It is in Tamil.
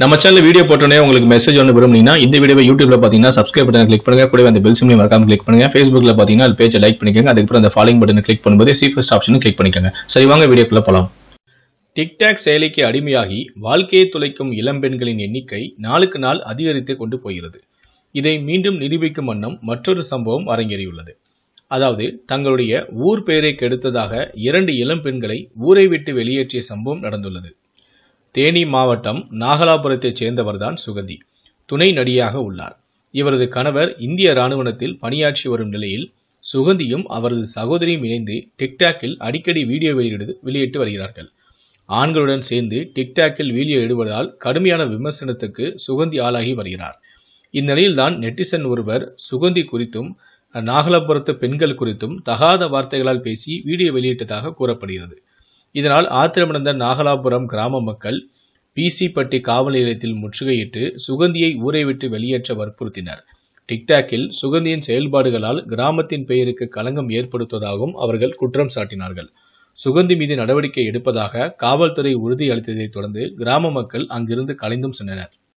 நம்ம சேனல் வீடியோ போட்டோன்னே உங்களுக்கு மெசேஜ் ஒன்று விரும்புனீங்கன்னா இந்த வீடியோ யூடியூப்ல பார்த்தீங்கன்னா சப்ஸ்கிரைப் பட்டன் கிளிக் பண்ணுங்க கூட அந்த பெல் சிம்லையும் மறக்காம கிளிக் பண்ணுங்க ஃபேஸ்புக்ல பார்த்தீங்கன்னா அது பேஜை லைக் பண்ணிக்கோங்க அதுக்கப்புறம் அந்த ஃபாலோயிங் பட்டன் கிளிக் பண்ணும்போது சீஃபஸ்ட் ஆப்ஷன் கிளிக் பண்ணிக்கோங்க சரி வாங்க வீடியோக்குள்ள போகலாம் டிக்டாக் செயலிக்கு அடிமையாகி வாழ்க்கையை துளைக்கும் இளம்பெண்களின் எண்ணிக்கை நாளுக்கு நாள் அதிகரித்து கொண்டு போகிறது இதை மீண்டும் நிரூபிக்கும் வண்ணம் மற்றொரு சம்பவம் அரங்கேறியுள்ளது அதாவது தங்களுடைய ஊர் பெயரை கெடுத்ததாக இரண்டு இளம்பெண்களை ஊரை விட்டு வெளியேற்றிய சம்பவம் நடந்துள்ளது தேனி மாவட்டம் நாகலாபுரத்தைச் சேர்ந்தவர்தான் சுகந்தி துணை நடிகாக உள்ளார் இவரது கணவர் இந்திய இராணுவனத்தில் பணியாற்றி வரும் நிலையில் சுகந்தியும் அவரது சகோதரியும் இணைந்து டிக்டாக்கில் அடிக்கடி வீடியோ வெளியிடு வெளியிட்டு வருகிறார்கள் ஆண்களுடன் சேர்ந்து டிக்டாக்கில் வீடியோ இடுவதால் கடுமையான விமர்சனத்துக்கு சுகந்தி ஆளாகி வருகிறார் இந்நிலையில்தான் நெட்டிசன் ஒருவர் சுகந்தி குறித்தும் நாகலாபுரத்து பெண்கள் குறித்தும் தகாத வார்த்தைகளால் பேசி வீடியோ வெளியிட்டதாக கூறப்படுகிறது இதனால் ஆத்திரமடைந்த நாகலாபுரம் கிராம மக்கள் பிசிப்பட்டி காவல் நிலையத்தில் முற்றுகையிட்டு சுகந்தியை ஊரை விட்டு வெளியேற்ற வற்புறுத்தினர் டிக்டாக்கில் சுகந்தியின் செயல்பாடுகளால் கிராமத்தின் பெயருக்கு களங்கம் ஏற்படுத்துவதாகவும் அவர்கள் குற்றம் சாட்டினார்கள் சுகந்தி மீது நடவடிக்கை எடுப்பதாக காவல்துறை உறுதி அளித்ததைத் தொடர்ந்து கிராம மக்கள் அங்கிருந்து கலைந்தும் சென்றனர்